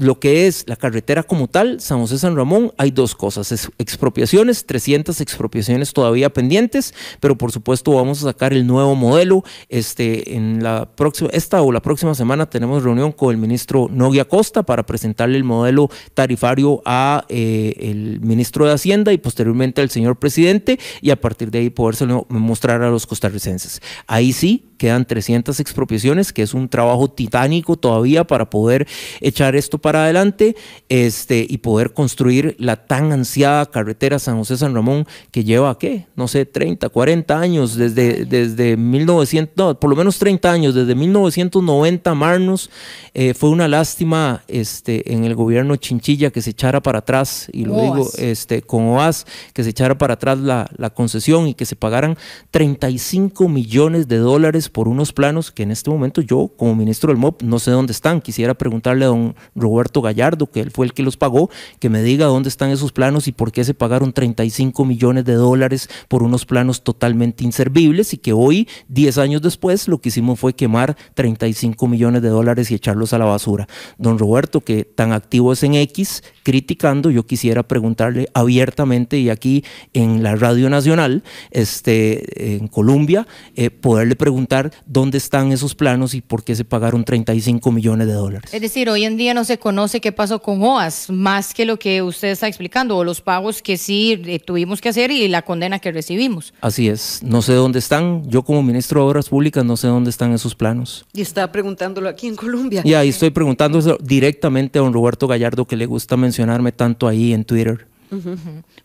lo que es la carretera como tal, San José San Ramón, hay dos cosas, expropiaciones, 300 expropiaciones todavía pendientes, pero por supuesto vamos a sacar el nuevo modelo. Este, en la próxima, esta o la próxima semana tenemos reunión con el ministro Nogui Costa para presentarle el modelo tarifario a eh, el ministro de Hacienda y posteriormente al señor presidente y a partir de ahí poderse mostrar a los costarricenses. Ahí sí, quedan 300 expropiaciones, que es un trabajo titánico todavía para poder echar esto para adelante este, y poder construir la tan ansiada carretera San José-San Ramón que lleva, ¿qué? No sé, 30, 40 años, desde, desde 1900, por lo menos 30 años, desde 1990 Marnos. Eh, fue una lástima este, en el gobierno Chinchilla que se echara para atrás, y lo digo este, con OAS, que se echara para atrás la, la concesión y que se pagaran 35 millones de dólares pues, por unos planos que en este momento yo, como ministro del MOP, no sé dónde están. Quisiera preguntarle a don Roberto Gallardo, que él fue el que los pagó, que me diga dónde están esos planos y por qué se pagaron 35 millones de dólares por unos planos totalmente inservibles y que hoy, 10 años después, lo que hicimos fue quemar 35 millones de dólares y echarlos a la basura. Don Roberto, que tan activo es en X, criticando, yo quisiera preguntarle abiertamente y aquí en la Radio Nacional, este, en Colombia, eh, poderle preguntar dónde están esos planos y por qué se pagaron 35 millones de dólares. Es decir, hoy en día no se conoce qué pasó con OAS, más que lo que usted está explicando, o los pagos que sí eh, tuvimos que hacer y la condena que recibimos. Así es, no sé dónde están. Yo como ministro de Obras Públicas no sé dónde están esos planos. Y está preguntándolo aquí en Colombia. Y ahí estoy preguntando directamente a don Roberto Gallardo, que le gusta mencionarme tanto ahí en Twitter.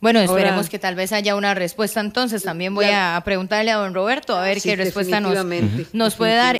Bueno, esperemos que tal vez haya una respuesta. Entonces, también voy a preguntarle a don Roberto a ver qué respuesta nos puede dar.